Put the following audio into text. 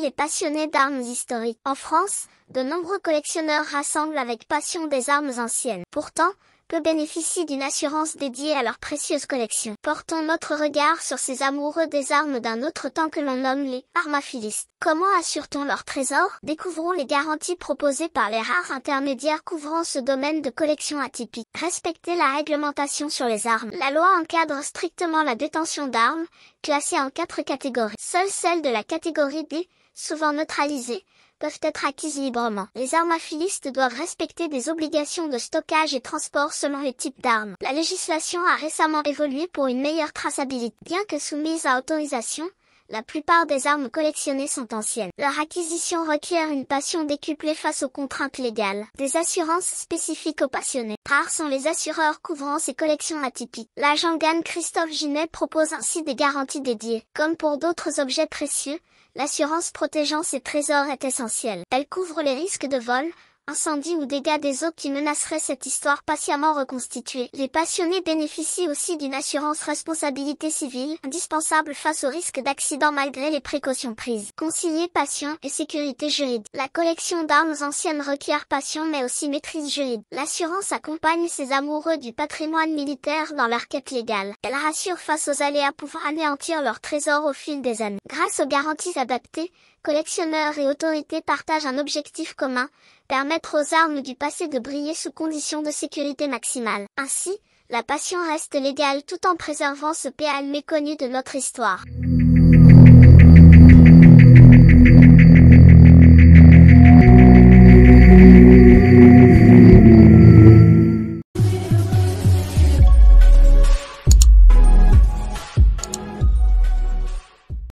les passionnés d'armes historiques. En France, de nombreux collectionneurs rassemblent avec passion des armes anciennes. Pourtant, peut bénéficient d'une assurance dédiée à leur précieuse collection. Portons notre regard sur ces amoureux des armes d'un autre temps que l'on nomme les armaphilistes. Comment assure-t-on leur trésor Découvrons les garanties proposées par les rares intermédiaires couvrant ce domaine de collection atypique. Respecter la réglementation sur les armes. La loi encadre strictement la détention d'armes, classées en quatre catégories. Seule celle de la catégorie D, souvent neutralisées, peuvent être acquises librement. Les armes doivent respecter des obligations de stockage et transport selon les types d'armes. La législation a récemment évolué pour une meilleure traçabilité. Bien que soumise à autorisation, la plupart des armes collectionnées sont anciennes. Leur acquisition requiert une passion décuplée face aux contraintes légales. Des assurances spécifiques aux passionnés. Rares sont les assureurs couvrant ces collections atypiques. L'agent gann Christophe Ginet propose ainsi des garanties dédiées. Comme pour d'autres objets précieux, l'assurance protégeant ses trésors est essentielle. Elle couvre les risques de vol, incendie ou dégâts des eaux qui menaceraient cette histoire patiemment reconstituée. Les passionnés bénéficient aussi d'une assurance responsabilité civile, indispensable face au risque d'accident malgré les précautions prises. Concilier passion et sécurité juridique. La collection d'armes anciennes requiert passion mais aussi maîtrise juridique. L'assurance accompagne ces amoureux du patrimoine militaire dans leur quête légale. Elle rassure face aux aléas pouvant anéantir leur trésor au fil des années. Grâce aux garanties adaptées, collectionneurs et autorités partagent un objectif commun, permettre aux armes du passé de briller sous conditions de sécurité maximale. Ainsi, la passion reste l'idéal tout en préservant ce péal méconnu de notre histoire.